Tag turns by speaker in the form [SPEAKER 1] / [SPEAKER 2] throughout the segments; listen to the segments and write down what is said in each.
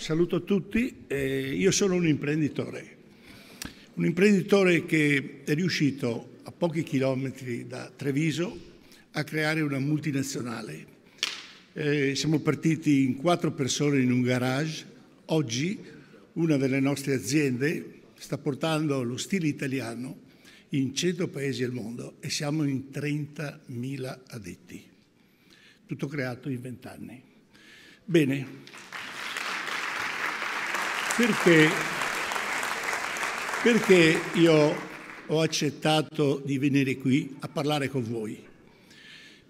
[SPEAKER 1] saluto a tutti. Eh, io sono un imprenditore, un imprenditore che è riuscito a pochi chilometri da Treviso a creare una multinazionale. Eh, siamo partiti in quattro persone in un garage. Oggi una delle nostre aziende sta portando lo stile italiano in 100 paesi al mondo e siamo in 30.000 addetti. Tutto creato in 20 anni. Bene, perché, perché io ho accettato di venire qui a parlare con voi?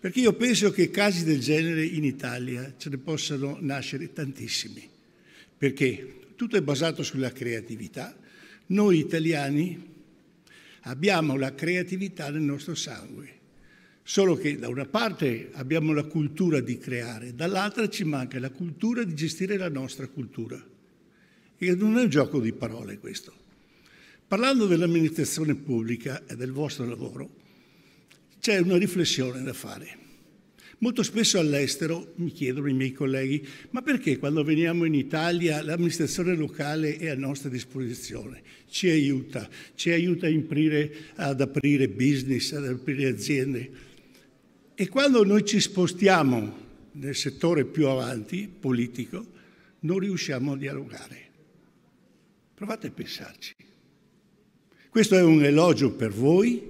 [SPEAKER 1] Perché io penso che casi del genere in Italia ce ne possano nascere tantissimi. Perché tutto è basato sulla creatività. Noi italiani abbiamo la creatività nel nostro sangue. Solo che da una parte abbiamo la cultura di creare, dall'altra ci manca la cultura di gestire la nostra cultura. E non è un gioco di parole questo. Parlando dell'amministrazione pubblica e del vostro lavoro, c'è una riflessione da fare. Molto spesso all'estero mi chiedono i miei colleghi, ma perché quando veniamo in Italia l'amministrazione locale è a nostra disposizione, ci aiuta, ci aiuta aprire, ad aprire business, ad aprire aziende. E quando noi ci spostiamo nel settore più avanti, politico, non riusciamo a dialogare. Provate a pensarci. Questo è un elogio per voi,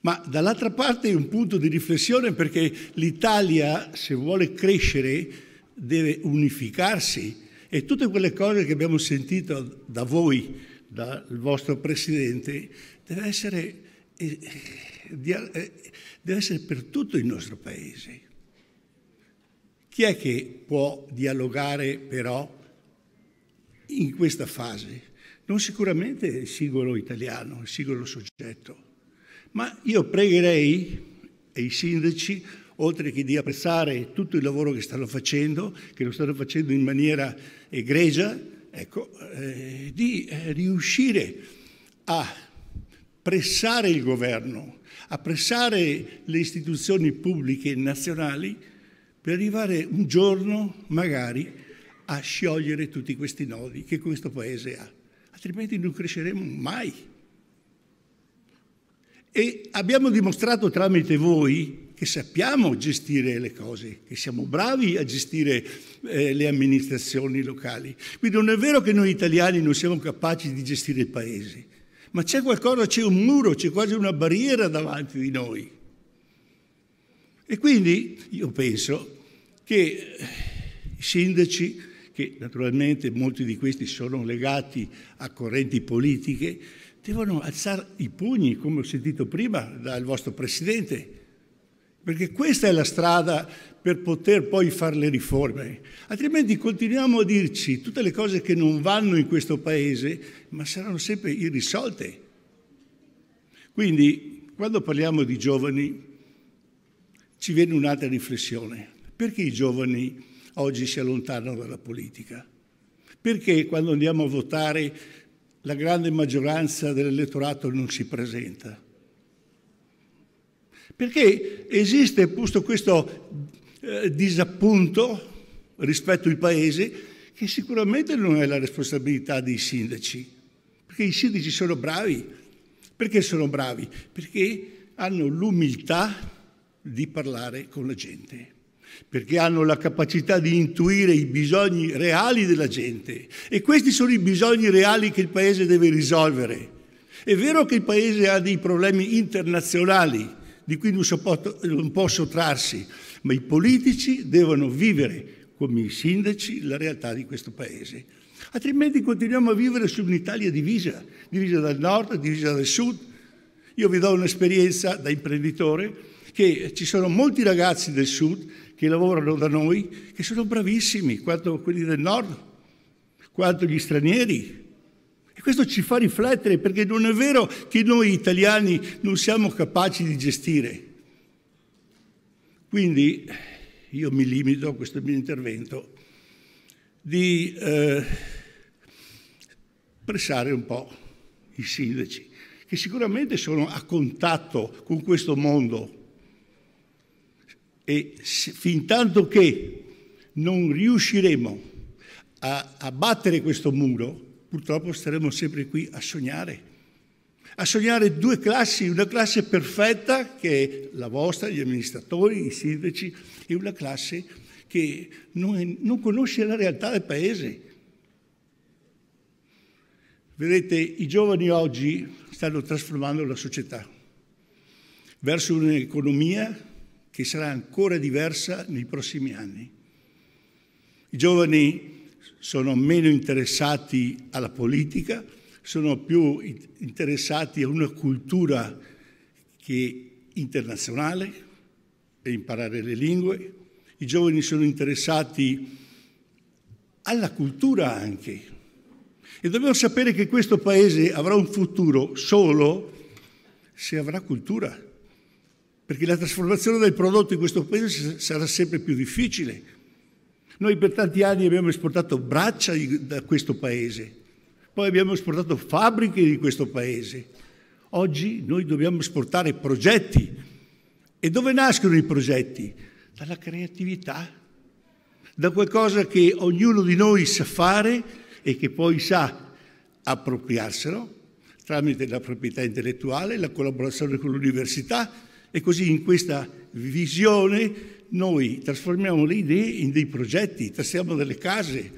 [SPEAKER 1] ma dall'altra parte è un punto di riflessione perché l'Italia, se vuole crescere, deve unificarsi e tutte quelle cose che abbiamo sentito da voi, dal vostro Presidente, deve essere, eh, eh, deve essere per tutto il nostro Paese. Chi è che può dialogare però in questa fase, non sicuramente il singolo italiano, il singolo soggetto, ma io pregherei ai sindaci, oltre che di apprezzare tutto il lavoro che stanno facendo, che lo stanno facendo in maniera egregia, ecco, eh, di eh, riuscire a pressare il governo, a pressare le istituzioni pubbliche nazionali per arrivare un giorno magari a a sciogliere tutti questi nodi che questo Paese ha, altrimenti non cresceremo mai. E abbiamo dimostrato tramite voi che sappiamo gestire le cose, che siamo bravi a gestire eh, le amministrazioni locali. Quindi non è vero che noi italiani non siamo capaci di gestire il Paese, ma c'è qualcosa, c'è un muro, c'è quasi una barriera davanti di noi. E quindi io penso che eh, i sindaci, che naturalmente molti di questi sono legati a correnti politiche, devono alzare i pugni, come ho sentito prima dal vostro Presidente, perché questa è la strada per poter poi fare le riforme. Altrimenti continuiamo a dirci tutte le cose che non vanno in questo Paese, ma saranno sempre irrisolte. Quindi, quando parliamo di giovani, ci viene un'altra riflessione. Perché i giovani oggi si allontanano dalla politica. Perché quando andiamo a votare la grande maggioranza dell'elettorato non si presenta? Perché esiste appunto questo eh, disappunto rispetto al Paese che sicuramente non è la responsabilità dei sindaci, perché i sindaci sono bravi. Perché sono bravi? Perché hanno l'umiltà di parlare con la gente perché hanno la capacità di intuire i bisogni reali della gente e questi sono i bisogni reali che il Paese deve risolvere. È vero che il Paese ha dei problemi internazionali, di cui non, sopporto, non può sottrarsi, ma i politici devono vivere, come i sindaci, la realtà di questo Paese. Altrimenti continuiamo a vivere su un'Italia divisa, divisa dal nord, divisa dal sud. Io vi do un'esperienza da imprenditore che ci sono molti ragazzi del sud che lavorano da noi, che sono bravissimi, quanto quelli del nord, quanto gli stranieri. E questo ci fa riflettere perché non è vero che noi italiani non siamo capaci di gestire. Quindi io mi limito a questo mio intervento di eh, pressare un po' i sindaci, che sicuramente sono a contatto con questo mondo e fin tanto che non riusciremo a, a battere questo muro, purtroppo staremo sempre qui a sognare. A sognare due classi, una classe perfetta che è la vostra, gli amministratori, i sindaci, e una classe che non, è, non conosce la realtà del paese. Vedete, i giovani oggi stanno trasformando la società verso un'economia che sarà ancora diversa nei prossimi anni. I giovani sono meno interessati alla politica, sono più interessati a una cultura che internazionale e imparare le lingue. I giovani sono interessati alla cultura anche. E dobbiamo sapere che questo paese avrà un futuro solo se avrà cultura perché la trasformazione del prodotto in questo paese sarà sempre più difficile. Noi per tanti anni abbiamo esportato braccia da questo paese, poi abbiamo esportato fabbriche di questo paese. Oggi noi dobbiamo esportare progetti. E dove nascono i progetti? Dalla creatività, da qualcosa che ognuno di noi sa fare e che poi sa appropriarselo tramite la proprietà intellettuale, la collaborazione con l'università, e così in questa visione noi trasformiamo le idee in dei progetti, tassiamo delle case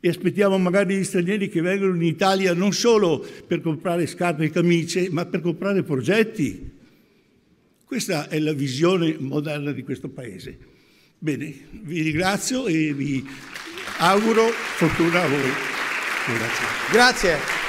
[SPEAKER 1] e aspettiamo magari gli stranieri che vengono in Italia non solo per comprare scarpe e camicie, ma per comprare progetti. Questa è la visione moderna di questo Paese. Bene, vi ringrazio e vi auguro fortuna a voi. Grazie. Grazie.